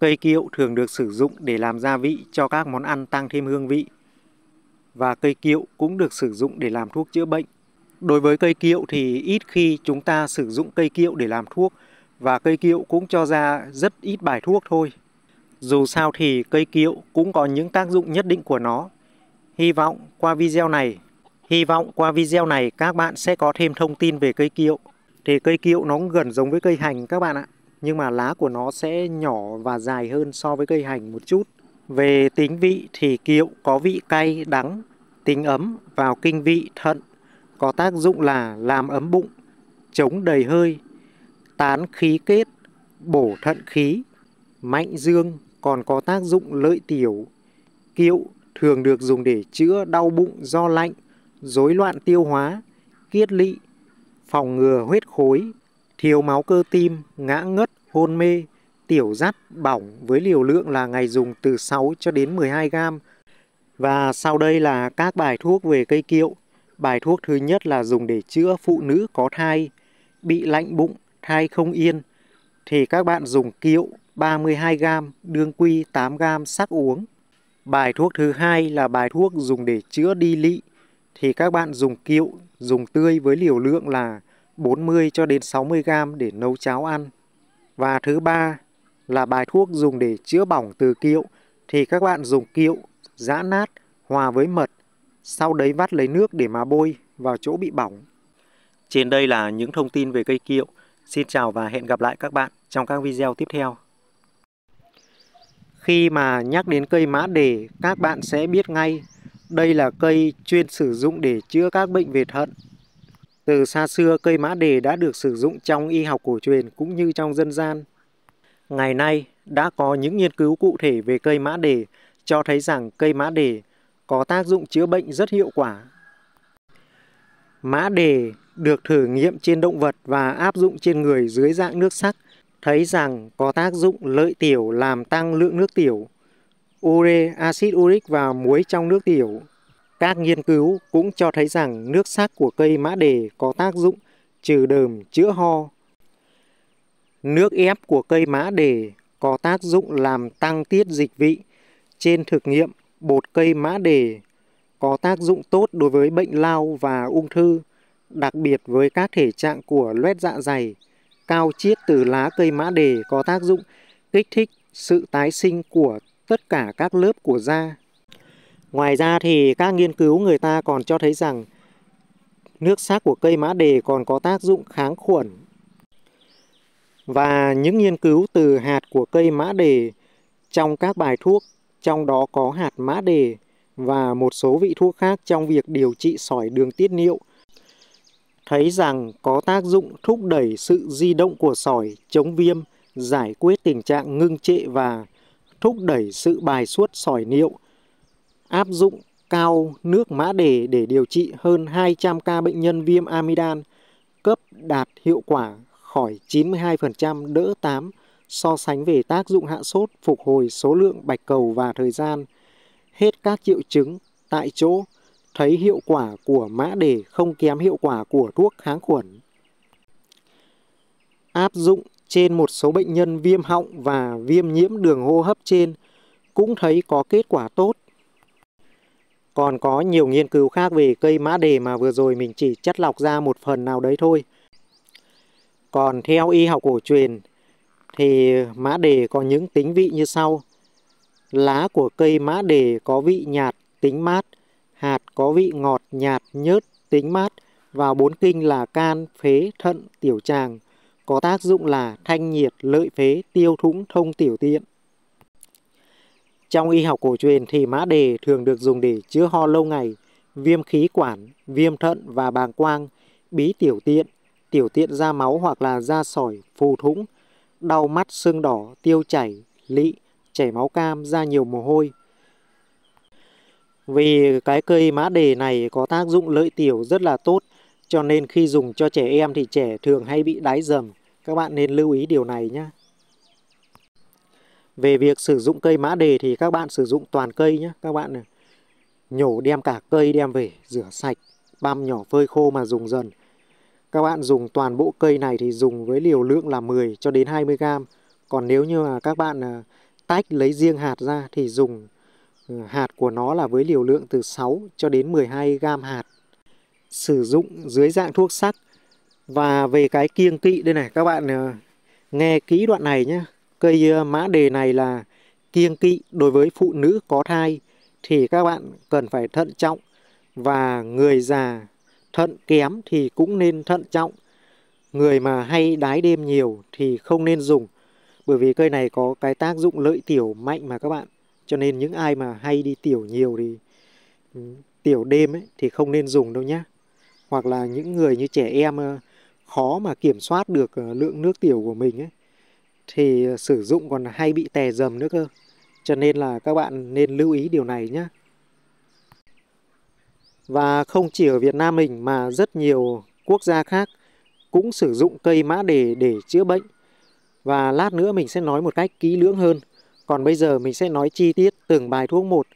Cây kiệu thường được sử dụng để làm gia vị cho các món ăn tăng thêm hương vị. Và cây kiệu cũng được sử dụng để làm thuốc chữa bệnh. Đối với cây kiệu thì ít khi chúng ta sử dụng cây kiệu để làm thuốc và cây kiệu cũng cho ra rất ít bài thuốc thôi. Dù sao thì cây kiệu cũng có những tác dụng nhất định của nó. Hy vọng qua video này, hy vọng qua video này các bạn sẽ có thêm thông tin về cây kiệu. Thì cây kiệu nó gần giống với cây hành các bạn ạ nhưng mà lá của nó sẽ nhỏ và dài hơn so với cây hành một chút. Về tính vị thì kiệu có vị cay, đắng, tính ấm vào kinh vị thận, có tác dụng là làm ấm bụng, chống đầy hơi, tán khí kết, bổ thận khí, mạnh dương còn có tác dụng lợi tiểu. Kiệu thường được dùng để chữa đau bụng do lạnh, rối loạn tiêu hóa, kiết lỵ, phòng ngừa huyết khối, thiếu máu cơ tim, ngã ngất, hôn mê, tiểu rắt, bỏng với liều lượng là ngày dùng từ 6 cho đến 12 gram. Và sau đây là các bài thuốc về cây kiệu. Bài thuốc thứ nhất là dùng để chữa phụ nữ có thai, bị lạnh bụng, thai không yên. Thì các bạn dùng kiệu 32 gram, đương quy 8 gram sắc uống. Bài thuốc thứ hai là bài thuốc dùng để chữa đi lị. Thì các bạn dùng kiệu, dùng tươi với liều lượng là 40 cho đến 60 gram để nấu cháo ăn. Và thứ ba là bài thuốc dùng để chữa bỏng từ kiệu thì các bạn dùng kiệu giã nát hòa với mật, sau đấy vắt lấy nước để mà bôi vào chỗ bị bỏng. Trên đây là những thông tin về cây kiệu. Xin chào và hẹn gặp lại các bạn trong các video tiếp theo. Khi mà nhắc đến cây mã đề, các bạn sẽ biết ngay đây là cây chuyên sử dụng để chữa các bệnh về thận từ xa xưa, cây mã đề đã được sử dụng trong y học cổ truyền cũng như trong dân gian. Ngày nay, đã có những nghiên cứu cụ thể về cây mã đề cho thấy rằng cây mã đề có tác dụng chữa bệnh rất hiệu quả. Mã đề được thử nghiệm trên động vật và áp dụng trên người dưới dạng nước sắc, thấy rằng có tác dụng lợi tiểu làm tăng lượng nước tiểu, ure, axit uric và muối trong nước tiểu các nghiên cứu cũng cho thấy rằng nước sắc của cây mã đề có tác dụng trừ đờm chữa ho. Nước ép của cây mã đề có tác dụng làm tăng tiết dịch vị. Trên thực nghiệm, bột cây mã đề có tác dụng tốt đối với bệnh lao và ung thư, đặc biệt với các thể trạng của loét dạ dày. Cao chiết từ lá cây mã đề có tác dụng kích thích sự tái sinh của tất cả các lớp của da. Ngoài ra thì các nghiên cứu người ta còn cho thấy rằng nước xác của cây mã đề còn có tác dụng kháng khuẩn. Và những nghiên cứu từ hạt của cây mã đề trong các bài thuốc, trong đó có hạt mã đề và một số vị thuốc khác trong việc điều trị sỏi đường tiết niệu, thấy rằng có tác dụng thúc đẩy sự di động của sỏi, chống viêm, giải quyết tình trạng ngưng trệ và thúc đẩy sự bài xuất sỏi niệu, áp dụng cao nước mã đề để điều trị hơn 200 ca bệnh nhân viêm amidan cấp đạt hiệu quả khỏi 92% đỡ 8 so sánh về tác dụng hạ sốt, phục hồi số lượng bạch cầu và thời gian. Hết các triệu chứng tại chỗ, thấy hiệu quả của mã đề không kém hiệu quả của thuốc kháng khuẩn. Áp dụng trên một số bệnh nhân viêm họng và viêm nhiễm đường hô hấp trên cũng thấy có kết quả tốt còn có nhiều nghiên cứu khác về cây mã đề mà vừa rồi mình chỉ chất lọc ra một phần nào đấy thôi. Còn theo y học cổ truyền thì mã đề có những tính vị như sau. Lá của cây mã đề có vị nhạt, tính mát, hạt có vị ngọt, nhạt, nhớt, tính mát và bốn kinh là can, phế, thận, tiểu tràng, có tác dụng là thanh nhiệt, lợi phế, tiêu thũng, thông tiểu tiện. Trong y học cổ truyền thì mã đề thường được dùng để chữa ho lâu ngày, viêm khí quản, viêm thận và bàng quang, bí tiểu tiện, tiểu tiện ra máu hoặc là da sỏi, phù thủng, đau mắt, sưng đỏ, tiêu chảy, lị, chảy máu cam, ra nhiều mồ hôi. Vì cái cây mã đề này có tác dụng lợi tiểu rất là tốt, cho nên khi dùng cho trẻ em thì trẻ thường hay bị đái dầm. Các bạn nên lưu ý điều này nhé. Về việc sử dụng cây mã đề thì các bạn sử dụng toàn cây nhé. Các bạn này, nhổ đem cả cây đem về, rửa sạch, băm nhỏ phơi khô mà dùng dần. Các bạn dùng toàn bộ cây này thì dùng với liều lượng là 10 cho đến 20 gram. Còn nếu như mà các bạn à, tách lấy riêng hạt ra thì dùng ừ, hạt của nó là với liều lượng từ 6 cho đến 12 gram hạt. Sử dụng dưới dạng thuốc sắc. Và về cái kiêng kỵ đây này, các bạn à, nghe kỹ đoạn này nhé. Cây ờ, mã đề này là kiêng kỵ đối với phụ nữ có thai thì các bạn cần phải thận trọng và người già thận kém thì cũng nên thận trọng. Người mà hay đái đêm nhiều thì không nên dùng bởi vì cây này có cái tác dụng lợi tiểu mạnh mà các bạn. Cho nên những ai mà hay đi tiểu nhiều thì ừ, tiểu đêm ấy, thì không nên dùng đâu nhé. Hoặc là những người như trẻ em ờ, khó mà kiểm soát được ờ, lượng nước tiểu của mình ấy, thì sử dụng còn hay bị tè dầm nữa cơ. Cho nên là các bạn nên lưu ý điều này nhé. Và không chỉ ở Việt Nam mình mà rất nhiều quốc gia khác cũng sử dụng cây mã đề để chữa bệnh. Và lát nữa mình sẽ nói một cách kỹ lưỡng hơn. Còn bây giờ mình sẽ nói chi tiết từng bài thuốc một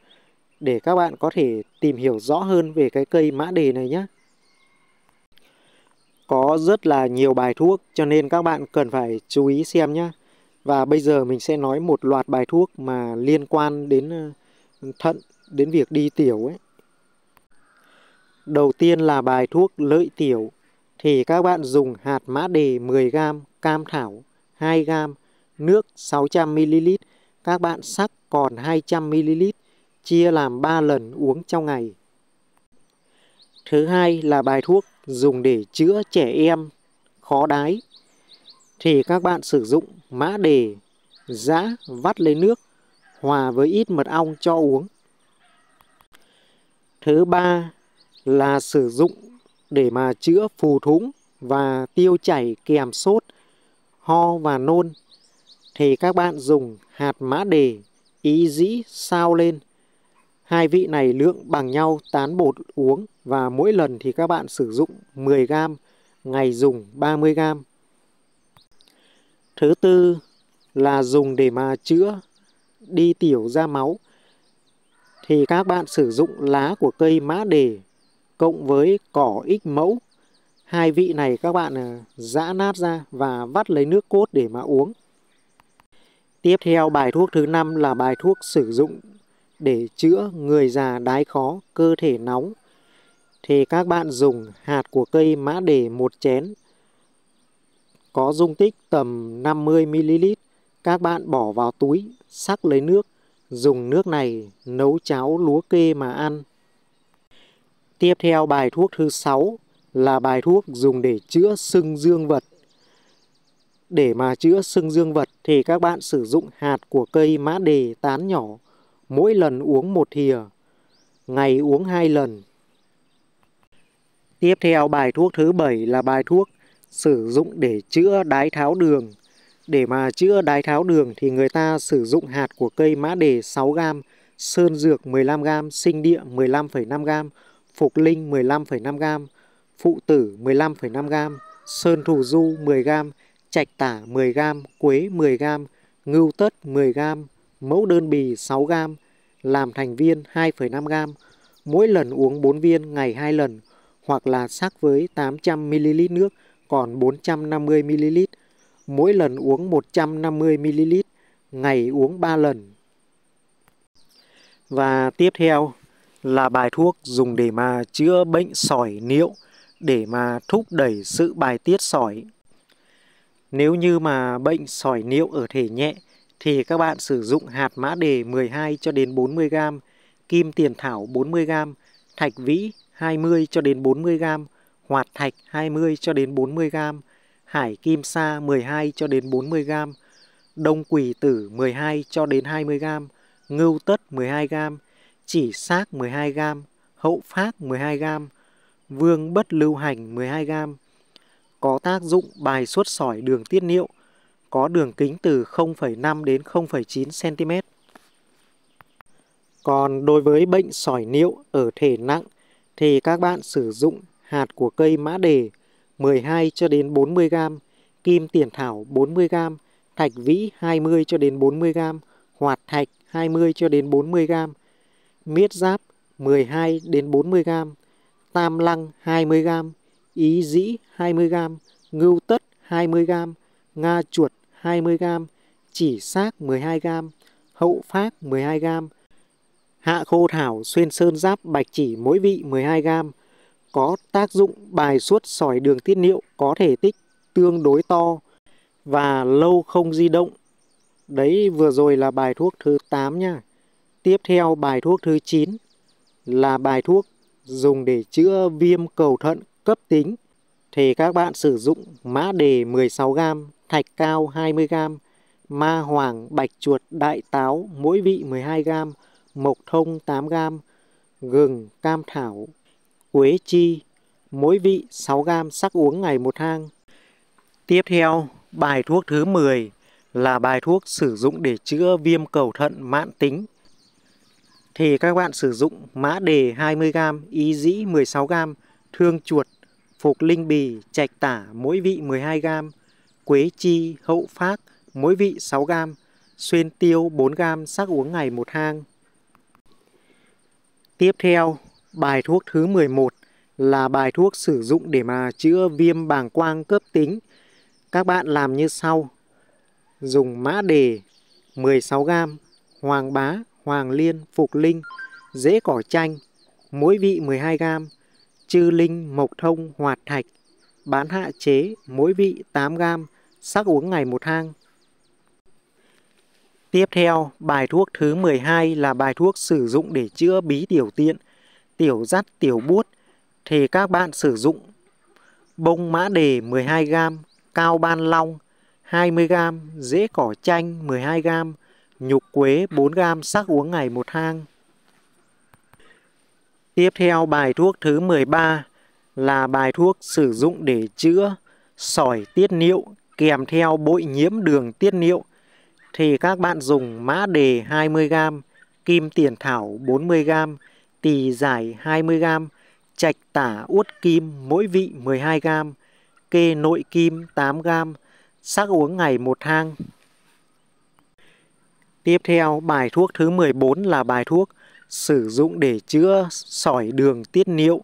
để các bạn có thể tìm hiểu rõ hơn về cái cây mã đề này nhé. Có rất là nhiều bài thuốc cho nên các bạn cần phải chú ý xem nhé. Và bây giờ mình sẽ nói một loạt bài thuốc mà liên quan đến ờ, thận, đến việc đi tiểu ấy. Đầu tiên là bài thuốc lợi tiểu thì các bạn dùng hạt mã đề 10g, cam thảo 2g, nước 600ml, các bạn sắc còn 200ml, chia làm 3 lần uống trong ngày. Thứ hai là bài thuốc dùng để chữa trẻ em khó đái thì các bạn sử dụng mã đề giã vắt lấy nước hòa với ít mật ong cho uống. Thứ ba là sử dụng để mà chữa phù thúng và tiêu chảy kèm sốt, ho và nôn thì các bạn dùng hạt mã đề ý dĩ sao lên. Hai vị này lượng bằng nhau tán bột uống và mỗi lần thì các bạn sử dụng 10 gram, ngày dùng 30 gram. Thứ tư là dùng để mà chữa đi tiểu ra máu. Thì các bạn sử dụng lá của cây mã đề cộng với cỏ ích mẫu. Hai vị này các bạn à, giã nát ra và vắt lấy nước cốt để mà uống. Tiếp theo bài thuốc thứ năm là bài thuốc sử dụng để chữa người già đái khó, cơ thể nóng. Thì các bạn dùng hạt của cây mã đề một chén có dung tích tầm 50ml. Các bạn bỏ vào túi, sắc lấy nước, dùng nước này nấu cháo lúa kê mà ăn. Tiếp theo bài thuốc thứ 6 là bài thuốc dùng để chữa sưng dương vật. Để mà chữa sưng dương vật thì các bạn sử dụng hạt của cây mã đề tán nhỏ, mỗi lần uống một thìa, ngày uống hai lần. Tiếp theo bài thuốc thứ 7 là bài thuốc sử dụng để chữa đái tháo đường. Để mà chữa đái tháo đường thì người ta sử dụng hạt của cây mã đề 6g, sơn dược 15g, sinh địa 15,5g, phục linh 15,5g, phụ tử 15,5g, sơn thù du 10g, trạch tả 10g, quế 10g, ngưu tất 10g, mẫu đơn bì 6g, làm thành viên 2,5g, mỗi lần uống 4 viên ngày 2 lần hoặc là sắc với 800ml nước còn 450ml, mỗi lần uống 150ml, ngày uống 3 lần. Và tiếp theo là bài thuốc dùng để mà chữa bệnh sỏi niệu, để mà thúc đẩy sự bài tiết sỏi. Nếu như mà bệnh sỏi niệu ở thể nhẹ, thì các bạn sử dụng hạt mã đề 12 cho đến 40 g, kim tiền thảo 40 g, thạch vĩ 20 cho đến 40 g hoạt thạch 20 cho đến 40 g, hải kim sa 12 cho đến 40 g, đông quỷ tử 12 cho đến 20 g, ngưu tất 12 g, chỉ xác 12 g, hậu phác 12 g, vương bất lưu hành 12 g. Có tác dụng bài xuất sỏi đường tiết niệu, có đường kính từ 0,5 đến 0,9 cm. Còn đối với bệnh sỏi niệu ở thể nặng thì các bạn sử dụng hạt của cây mã đề 12 cho đến 40 g, kim tiền thảo 40 g, thạch vĩ 20 cho đến 40 g, hoạt thạch 20 cho đến 40 g, miết giáp 12 đến 40 g, tam lăng 20 g, ý dĩ 20 g, ngưu tất 20 g, nga chuột 20 g, chỉ xác 12 g, hậu phác 12 g, hạ khô thảo xuyên sơn giáp bạch chỉ mỗi vị 12 gram, có tác dụng bài xuất sỏi đường tiết niệu có thể tích tương đối to và lâu không di động. Đấy vừa rồi là bài thuốc thứ 8 nha. Tiếp theo bài thuốc thứ 9 là bài thuốc dùng để chữa viêm cầu thận cấp tính. Thì các bạn sử dụng mã đề 16g, thạch cao 20g, ma hoàng, bạch chuột, đại táo mỗi vị 12g, mộc thông 8g, gừng, cam thảo quế chi, mỗi vị 6 gam sắc uống ngày một hang. Tiếp theo, bài thuốc thứ 10 là bài thuốc sử dụng để chữa viêm cầu thận mãn tính. Thì các bạn sử dụng mã đề 20g, y dĩ 16g, thương chuột, phục linh bì, trạch tả mỗi vị 12g, quế chi, hậu phát mỗi vị 6g, xuyên tiêu 4g sắc uống ngày một hang. Tiếp theo, Bài thuốc thứ 11 là bài thuốc sử dụng để mà chữa viêm bàng quang cấp tính. Các bạn làm như sau. Dùng mã đề 16g, hoàng bá, hoàng liên, phục linh, rễ cỏ chanh, mỗi vị 12g, chư linh, mộc thông, hoạt thạch, bán hạ chế, mỗi vị 8g, sắc uống ngày một thang. Tiếp theo, bài thuốc thứ 12 là bài thuốc sử dụng để chữa bí tiểu tiện tiểu dắt, tiểu bút thì các bạn sử dụng bông mã đề 12g, cao ban long 20g, dễ cỏ chanh 12g, nhục quế 4g sắc uống ngày một hang. Tiếp theo bài thuốc thứ 13 là bài thuốc sử dụng để chữa sỏi tiết niệu kèm theo bội nhiễm đường tiết niệu thì các bạn dùng mã đề 20g, kim tiền thảo 40g, tỳ giải 20g, trạch tả uất kim mỗi vị 12g, kê nội kim 8g, sắc uống ngày một thang. Tiếp theo, bài thuốc thứ 14 là bài thuốc sử dụng để chữa sỏi đường tiết niệu,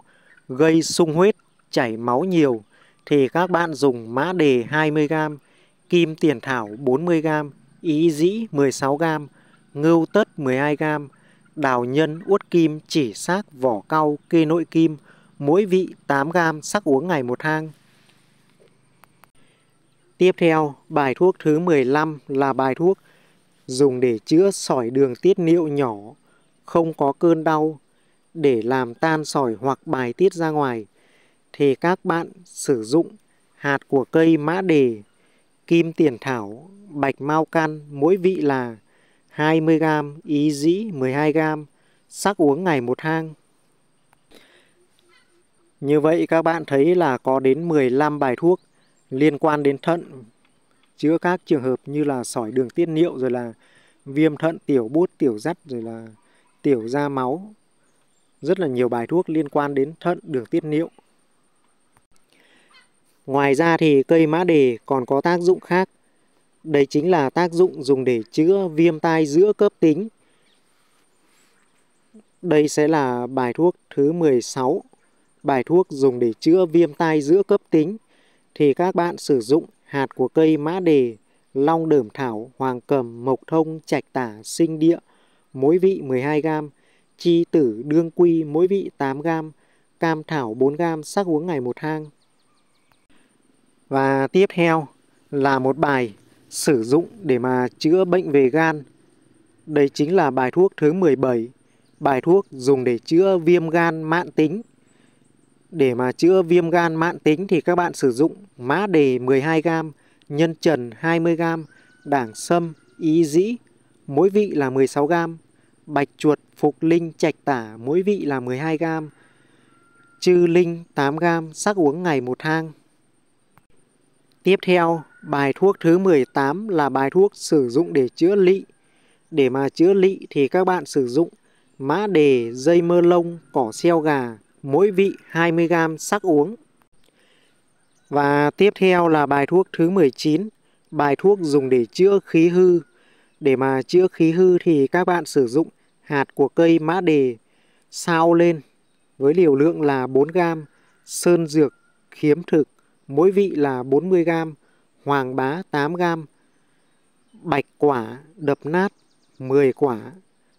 gây sung huyết, chảy máu nhiều thì các bạn dùng mã đề 20g, kim tiền thảo 40g, ý dĩ 16g, ngưu tất 12g, đào nhân, uất kim, chỉ xác, vỏ cau, kê nội kim, mỗi vị 8 gam sắc uống ngày một thang. Tiếp theo, bài thuốc thứ 15 là bài thuốc dùng để chữa sỏi đường tiết niệu nhỏ, không có cơn đau, để làm tan sỏi hoặc bài tiết ra ngoài, thì các bạn sử dụng hạt của cây mã đề, kim tiền thảo, bạch mau can, mỗi vị là 20g, ý dĩ 12g, sắc uống ngày một hang. Như vậy các bạn thấy là có đến 15 bài thuốc liên quan đến thận chữa các trường hợp như là sỏi đường tiết niệu rồi là viêm thận tiểu bút tiểu dắt rồi là tiểu da máu rất là nhiều bài thuốc liên quan đến thận đường tiết niệu ngoài ra thì cây mã đề còn có tác dụng khác đây chính là tác dụng dùng để chữa viêm tai giữa cấp tính. Đây sẽ là bài thuốc thứ 16, bài thuốc dùng để chữa viêm tai giữa cấp tính. Thì các bạn sử dụng hạt của cây mã đề, long đờm thảo, hoàng cầm, mộc thông, trạch tả, sinh địa, mỗi vị 12g, chi tử đương quy mỗi vị 8g, cam thảo 4g, sắc uống ngày một thang. Và tiếp theo là một bài sử dụng để mà chữa bệnh về gan. Đây chính là bài thuốc thứ 17, bài thuốc dùng để chữa viêm gan mãn tính. Để mà chữa viêm gan mãn tính thì các bạn sử dụng mã đề 12g, nhân trần 20g, đảng sâm, ý dĩ, mỗi vị là 16g, bạch chuột, phục linh, trạch tả, mỗi vị là 12g, chư linh 8g, sắc uống ngày một thang. Tiếp theo Bài thuốc thứ 18 là bài thuốc sử dụng để chữa lị. Để mà chữa lị thì các bạn sử dụng mã đề, dây mơ lông, cỏ xeo gà, mỗi vị 20g sắc uống. Và tiếp theo là bài thuốc thứ 19, bài thuốc dùng để chữa khí hư. Để mà chữa khí hư thì các bạn sử dụng hạt của cây mã đề sao lên với liều lượng là 4g, sơn dược khiếm thực mỗi vị là 40g hoàng bá 8 gam, bạch quả đập nát 10 quả,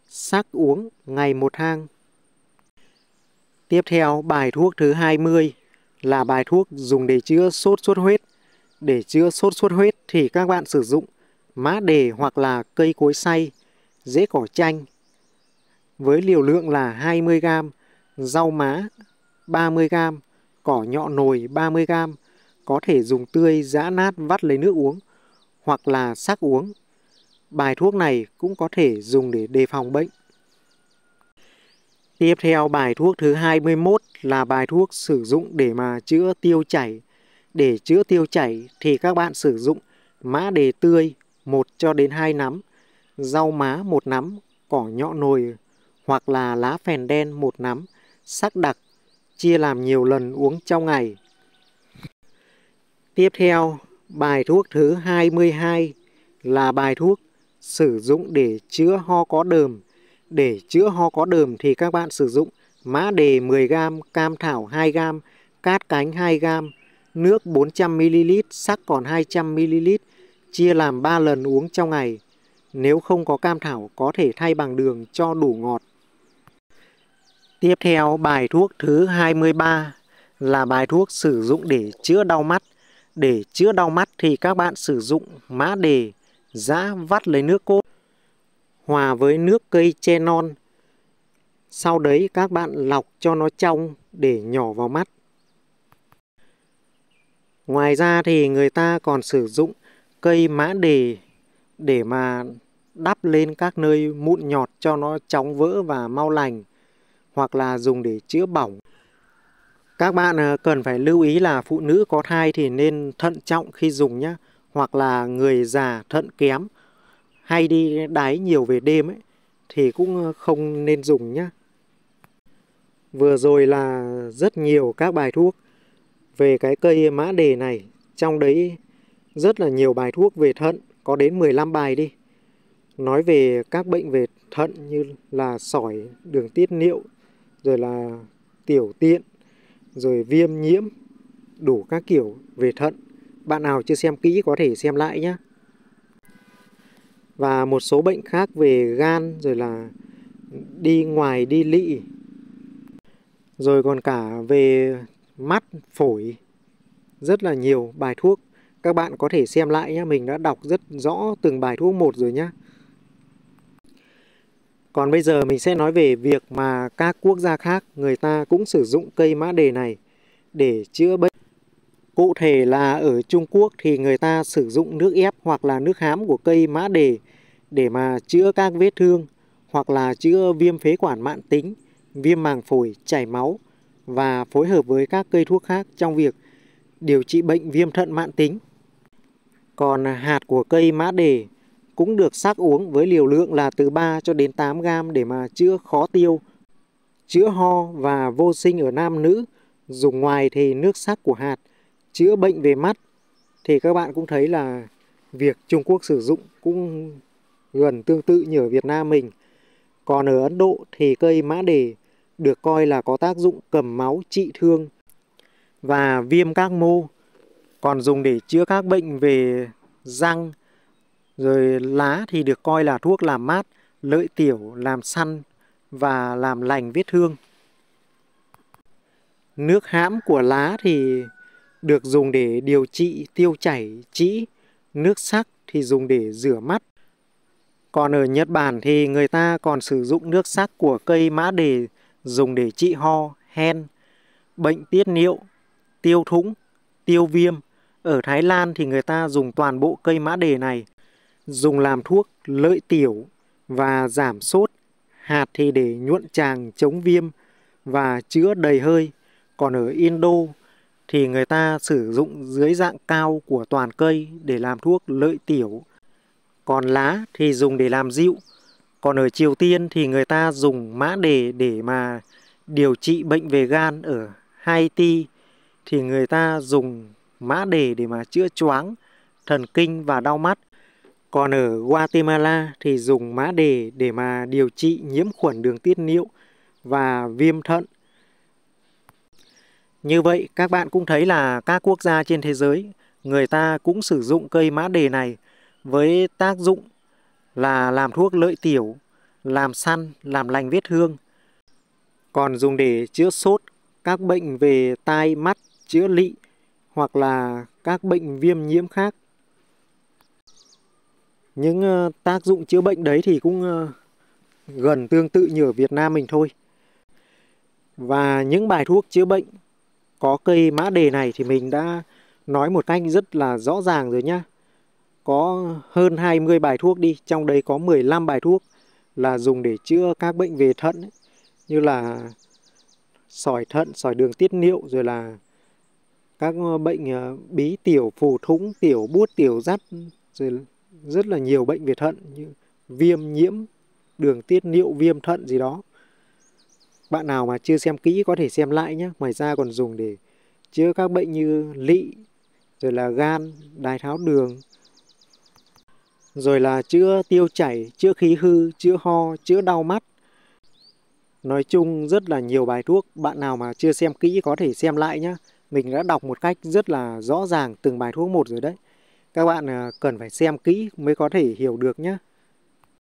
sắc uống ngày một hang. Tiếp theo, bài thuốc thứ 20 là bài thuốc dùng để chữa sốt xuất huyết. Để chữa sốt xuất huyết thì các bạn sử dụng má đề hoặc là cây cối xay, dễ cỏ chanh với liều lượng là 20 gam rau má 30 gam cỏ nhọ nồi 30 gam có thể dùng tươi giã nát vắt lấy nước uống hoặc là sắc uống. Bài thuốc này cũng có thể dùng để đề phòng bệnh. Tiếp theo bài thuốc thứ 21 là bài thuốc sử dụng để mà chữa tiêu chảy. Để chữa tiêu chảy thì các bạn sử dụng mã đề tươi 1 cho đến 2 nắm, rau má 1 nắm, cỏ nhọ nồi hoặc là lá phèn đen 1 nắm, sắc đặc, chia làm nhiều lần uống trong ngày Tiếp theo, bài thuốc thứ 22 là bài thuốc sử dụng để chữa ho có đờm. Để chữa ho có đờm thì các bạn sử dụng mã đề 10g, cam thảo 2g, cát cánh 2g, nước 400ml, sắc còn 200ml, chia làm 3 lần uống trong ngày. Nếu không có cam thảo có thể thay bằng đường cho đủ ngọt. Tiếp theo bài thuốc thứ 23 là bài thuốc sử dụng để chữa đau mắt. Để chữa đau mắt thì các bạn sử dụng mã đề giã vắt lấy nước cốt hòa với nước cây che non. Sau đấy các bạn lọc cho nó trong để nhỏ vào mắt. Ngoài ra thì người ta còn sử dụng cây mã đề để mà đắp lên các nơi mụn nhọt cho nó chóng vỡ và mau lành hoặc là dùng để chữa bỏng các bạn ờ, cần phải lưu ý là phụ nữ có thai thì nên thận trọng khi dùng nhé. Hoặc là người già thận kém hay đi đáy nhiều về đêm ấy thì cũng ờ, không nên dùng nhé. Vừa rồi là rất nhiều các bài thuốc về cái cây mã đề này. Trong đấy rất là nhiều bài thuốc về thận, có đến 15 bài đi. Nói về các bệnh về thận như là sỏi, đường tiết niệu, rồi là tiểu tiện, rồi viêm nhiễm đủ các kiểu về thận. Bạn nào chưa xem kỹ có thể xem lại nhé. Và một số bệnh khác về gan rồi là đi ngoài đi lị. Rồi còn cả về mắt, phổi rất là nhiều bài thuốc. Các bạn có thể xem lại nhé, mình đã đọc rất rõ từng bài thuốc một rồi nhé. Còn bây giờ mình sẽ nói về việc mà các quốc gia khác người ta cũng sử dụng cây mã đề này để chữa bệnh. Cụ thể là ở Trung Quốc thì người ta sử dụng nước ép hoặc là nước hám của cây mã đề để mà chữa các vết thương hoặc là chữa viêm phế quản mãn tính, viêm màng phổi, chảy máu và phối hợp với các cây thuốc khác trong việc điều trị bệnh viêm thận mãn tính. Còn hạt của cây mã đề cũng được sắc uống với liều lượng là từ 3 cho đến 8 gam để mà chữa khó tiêu, chữa ho và vô sinh ở nam nữ. Dùng ngoài thì nước sắc của hạt chữa bệnh về mắt thì các bạn cũng thấy là việc Trung Quốc sử dụng cũng gần tương tự như ở Việt Nam mình. Còn ở Ấn Độ thì cây mã đề được coi là có tác dụng cầm máu trị thương và viêm các mô, còn dùng để chữa các bệnh về răng, rồi lá thì được coi là thuốc làm mát, lợi tiểu, làm săn và làm lành vết thương. Nước hãm của lá thì được dùng để điều trị tiêu chảy, trĩ. Nước sắc thì dùng để rửa mắt. Còn ở Nhật Bản thì người ta còn sử dụng nước sắc của cây mã đề dùng để trị ho, hen, bệnh tiết niệu, tiêu thũng, tiêu viêm. Ở Thái Lan thì người ta dùng toàn bộ cây mã đề này dùng làm thuốc lợi tiểu và giảm sốt, hạt thì để nhuận tràng chống viêm và chữa đầy hơi. Còn ở Indo thì người ta sử dụng dưới dạng cao của toàn cây để làm thuốc lợi tiểu. Còn lá thì dùng để làm rượu. Còn ở Triều Tiên thì người ta dùng mã đề để mà điều trị bệnh về gan ở Haiti thì người ta dùng mã đề để mà chữa choáng, thần kinh và đau mắt. Còn ở Guatemala thì dùng mã đề để mà điều trị nhiễm khuẩn đường tiết niệu và viêm thận. Như vậy các bạn cũng thấy là các quốc gia trên thế giới người ta cũng sử dụng cây mã đề này với tác dụng là làm thuốc lợi tiểu, làm săn, làm lành vết thương. Còn dùng để chữa sốt, các bệnh về tai mắt, chữa lị hoặc là các bệnh viêm nhiễm khác. Những ờ, tác dụng chữa bệnh đấy thì cũng ờ, gần tương tự như ở Việt Nam mình thôi. Và những bài thuốc chữa bệnh có cây mã đề này thì mình đã nói một cách rất là rõ ràng rồi nhá. Có hơn 20 bài thuốc đi, trong đấy có 15 bài thuốc là dùng để chữa các bệnh về thận ấy, như là sỏi thận, sỏi đường tiết niệu rồi là các ờ, bệnh bí tiểu, phù thũng tiểu buốt, tiểu dắt rồi rất là nhiều bệnh về thận như viêm nhiễm đường tiết niệu viêm thận gì đó bạn nào mà chưa xem kỹ có thể xem lại nhé ngoài ra còn dùng để chữa các bệnh như lị rồi là gan đái tháo đường rồi là chữa tiêu chảy chữa khí hư chữa ho chữa đau mắt nói chung rất là nhiều bài thuốc bạn nào mà chưa xem kỹ có thể xem lại nhé mình đã đọc một cách rất là rõ ràng từng bài thuốc một rồi đấy các bạn à, cần phải xem kỹ mới có thể hiểu được nhé